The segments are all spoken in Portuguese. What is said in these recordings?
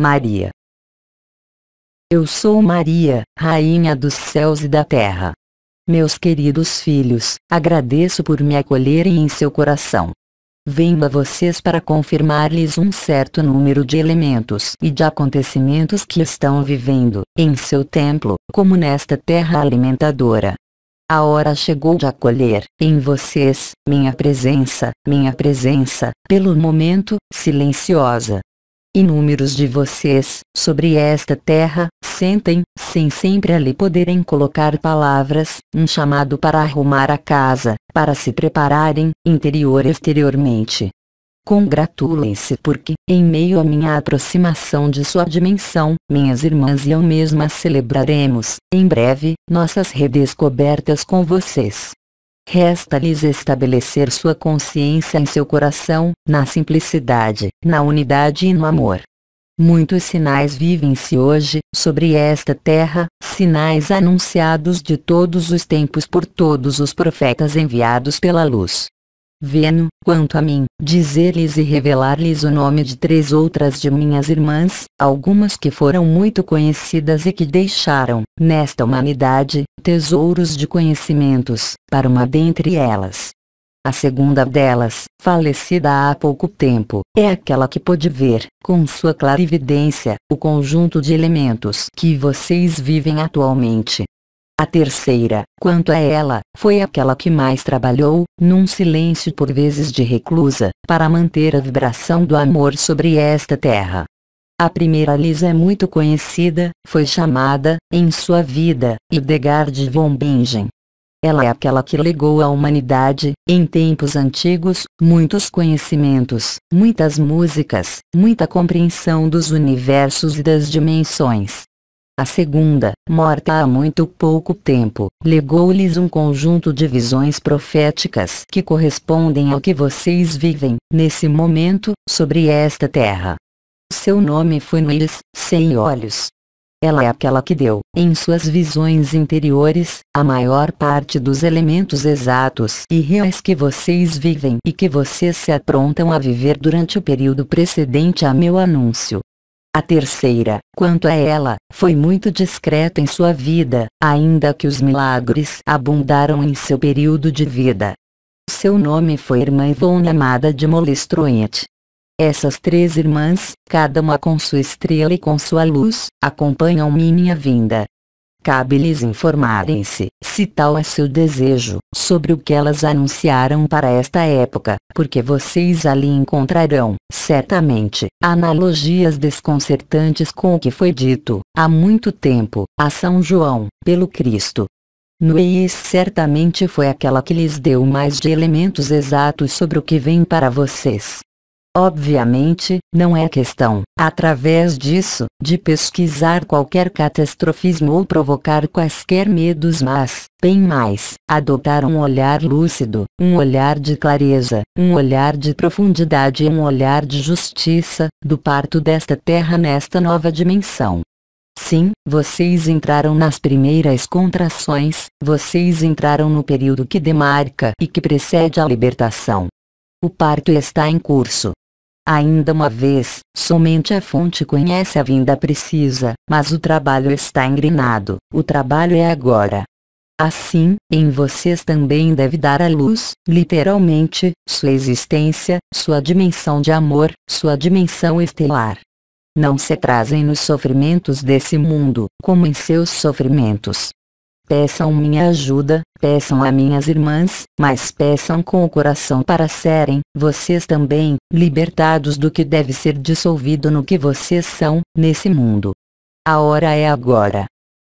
Maria. Eu sou Maria, Rainha dos céus e da terra. Meus queridos filhos, agradeço por me acolherem em seu coração. Venho a vocês para confirmar-lhes um certo número de elementos e de acontecimentos que estão vivendo, em seu templo, como nesta terra alimentadora. A hora chegou de acolher, em vocês, minha presença, minha presença, pelo momento, silenciosa, inúmeros de vocês, sobre esta terra, sentem, sem sempre ali poderem colocar palavras, um chamado para arrumar a casa, para se prepararem, interior e exteriormente. Congratulem-se porque, em meio à minha aproximação de sua dimensão, minhas irmãs e eu mesma celebraremos, em breve, nossas redescobertas com vocês. Resta-lhes estabelecer sua consciência em seu coração, na simplicidade, na unidade e no amor. Muitos sinais vivem-se hoje, sobre esta terra, sinais anunciados de todos os tempos por todos os profetas enviados pela luz. Veno, quanto a mim, dizer-lhes e revelar-lhes o nome de três outras de minhas irmãs, algumas que foram muito conhecidas e que deixaram, nesta humanidade, tesouros de conhecimentos, para uma dentre elas. A segunda delas, falecida há pouco tempo, é aquela que pôde ver, com sua clarividência, o conjunto de elementos que vocês vivem atualmente, a terceira, quanto a ela, foi aquela que mais trabalhou, num silêncio por vezes de reclusa, para manter a vibração do amor sobre esta terra. A primeira Lisa é muito conhecida, foi chamada, em sua vida, Idegard von Bingen. Ela é aquela que legou à humanidade, em tempos antigos, muitos conhecimentos, muitas músicas, muita compreensão dos universos e das dimensões, a segunda, morta há muito pouco tempo, legou-lhes um conjunto de visões proféticas que correspondem ao que vocês vivem, nesse momento, sobre esta terra. Seu nome foi Nuiris, sem olhos. Ela é aquela que deu, em suas visões interiores, a maior parte dos elementos exatos e reais que vocês vivem e que vocês se aprontam a viver durante o período precedente a meu anúncio. A terceira, quanto a ela, foi muito discreta em sua vida, ainda que os milagres abundaram em seu período de vida. Seu nome foi Irmã Ivone Amada de Molestroente. Essas três irmãs, cada uma com sua estrela e com sua luz, acompanham minha vinda, Cabe-lhes informarem-se, se tal é seu desejo, sobre o que elas anunciaram para esta época, porque vocês ali encontrarão, certamente, analogias desconcertantes com o que foi dito, há muito tempo, a São João, pelo Cristo. Noês certamente foi aquela que lhes deu mais de elementos exatos sobre o que vem para vocês. Obviamente, não é questão, através disso, de pesquisar qualquer catastrofismo ou provocar quaisquer medos mas, bem mais, adotar um olhar lúcido, um olhar de clareza, um olhar de profundidade e um olhar de justiça, do parto desta terra nesta nova dimensão. Sim, vocês entraram nas primeiras contrações, vocês entraram no período que demarca e que precede a libertação. O parto está em curso. Ainda uma vez, somente a fonte conhece a vinda precisa, mas o trabalho está engrenado, o trabalho é agora. Assim, em vocês também deve dar a luz, literalmente, sua existência, sua dimensão de amor, sua dimensão estelar. Não se trazem nos sofrimentos desse mundo, como em seus sofrimentos, Peçam minha ajuda, peçam a minhas irmãs, mas peçam com o coração para serem, vocês também, libertados do que deve ser dissolvido no que vocês são, nesse mundo. A hora é agora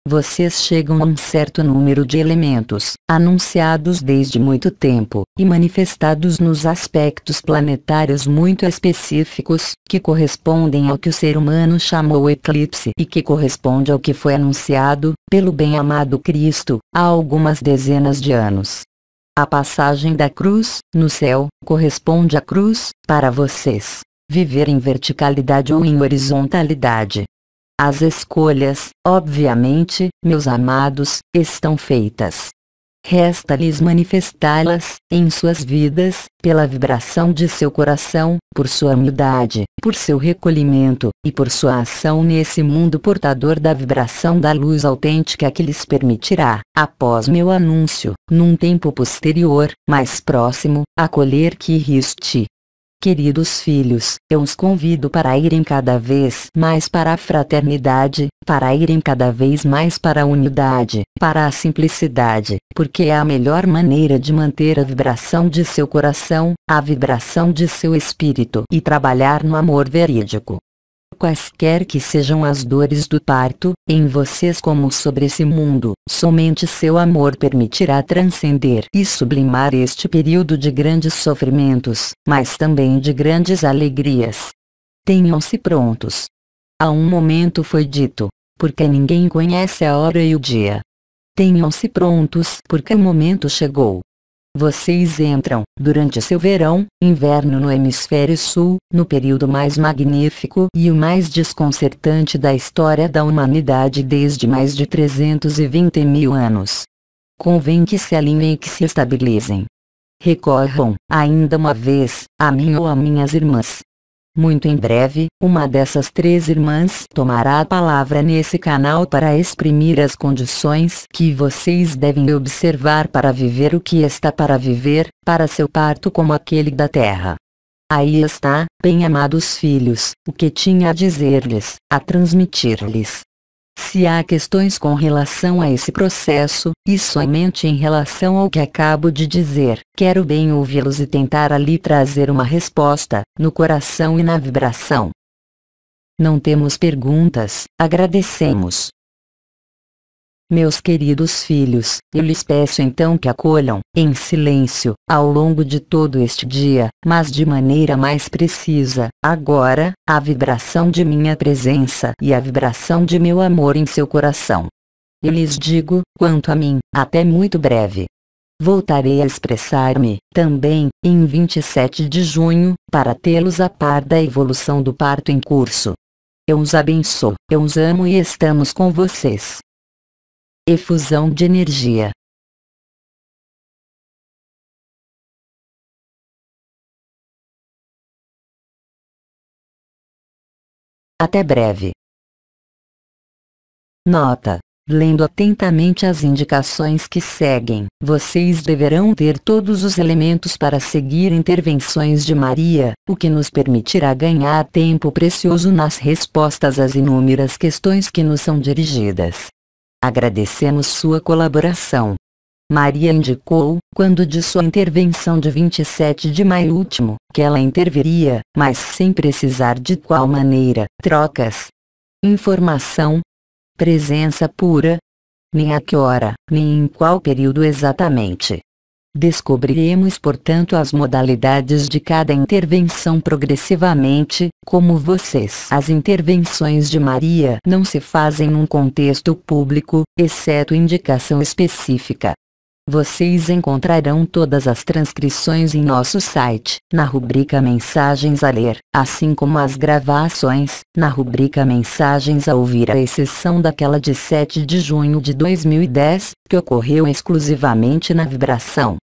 vocês chegam a um certo número de elementos, anunciados desde muito tempo, e manifestados nos aspectos planetários muito específicos, que correspondem ao que o ser humano chamou eclipse e que corresponde ao que foi anunciado, pelo bem-amado Cristo, há algumas dezenas de anos. A passagem da cruz, no céu, corresponde à cruz, para vocês. Viver em verticalidade ou em horizontalidade, as escolhas, obviamente, meus amados, estão feitas. Resta-lhes manifestá-las, em suas vidas, pela vibração de seu coração, por sua humildade, por seu recolhimento, e por sua ação nesse mundo portador da vibração da luz autêntica que lhes permitirá, após meu anúncio, num tempo posterior, mais próximo, acolher que riste. Queridos filhos, eu os convido para irem cada vez mais para a fraternidade, para irem cada vez mais para a unidade, para a simplicidade, porque é a melhor maneira de manter a vibração de seu coração, a vibração de seu espírito e trabalhar no amor verídico quaisquer que sejam as dores do parto, em vocês como sobre esse mundo. Somente seu amor permitirá transcender e sublimar este período de grandes sofrimentos, mas também de grandes alegrias. Tenham-se prontos. A um momento foi dito, porque ninguém conhece a hora e o dia. Tenham-se prontos porque o momento chegou. Vocês entram, durante seu verão, inverno no hemisfério sul, no período mais magnífico e o mais desconcertante da história da humanidade desde mais de 320 mil anos. Convém que se alinhem e que se estabilizem. Recorram, ainda uma vez, a mim ou a minhas irmãs, muito em breve, uma dessas três irmãs tomará a palavra nesse canal para exprimir as condições que vocês devem observar para viver o que está para viver, para seu parto como aquele da terra. Aí está, bem-amados filhos, o que tinha a dizer-lhes, a transmitir-lhes, se há questões com relação a esse processo, e somente em relação ao que acabo de dizer, quero bem ouvi-los e tentar ali trazer uma resposta, no coração e na vibração. Não temos perguntas, agradecemos. Meus queridos filhos, eu lhes peço então que acolham, em silêncio, ao longo de todo este dia, mas de maneira mais precisa, agora, a vibração de minha presença e a vibração de meu amor em seu coração. Eu lhes digo, quanto a mim, até muito breve. Voltarei a expressar-me, também, em 27 de junho, para tê-los a par da evolução do parto em curso. Eu os abençoo, eu os amo e estamos com vocês efusão de energia. Até breve. Nota: Lendo atentamente as indicações que seguem, vocês deverão ter todos os elementos para seguir intervenções de Maria, o que nos permitirá ganhar tempo precioso nas respostas às inúmeras questões que nos são dirigidas. Agradecemos sua colaboração. Maria indicou, quando de sua intervenção de 27 de maio último, que ela interviria, mas sem precisar de qual maneira, trocas. Informação. Presença pura. Nem a que hora, nem em qual período exatamente. Descobriremos portanto as modalidades de cada intervenção progressivamente, como vocês. As intervenções de Maria não se fazem num contexto público, exceto indicação específica. Vocês encontrarão todas as transcrições em nosso site, na rubrica Mensagens a ler, assim como as gravações, na rubrica Mensagens a ouvir à exceção daquela de 7 de junho de 2010, que ocorreu exclusivamente na vibração.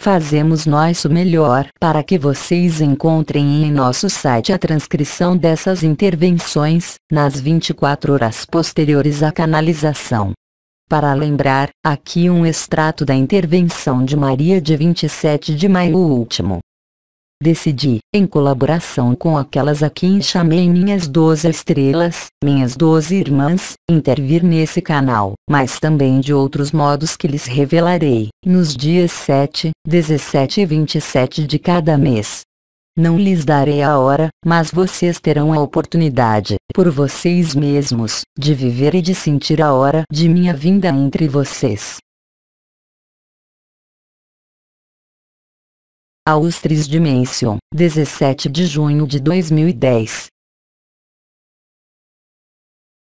Fazemos nosso melhor para que vocês encontrem em nosso site a transcrição dessas intervenções, nas 24 horas posteriores à canalização. Para lembrar, aqui um extrato da intervenção de Maria de 27 de maio último decidi, em colaboração com aquelas a quem chamei minhas 12 estrelas, minhas 12 irmãs, intervir nesse canal, mas também de outros modos que lhes revelarei, nos dias 7, 17 e 27 de cada mês. Não lhes darei a hora, mas vocês terão a oportunidade, por vocês mesmos, de viver e de sentir a hora de minha vinda entre vocês. Austris Dimension, 17 de junho de 2010.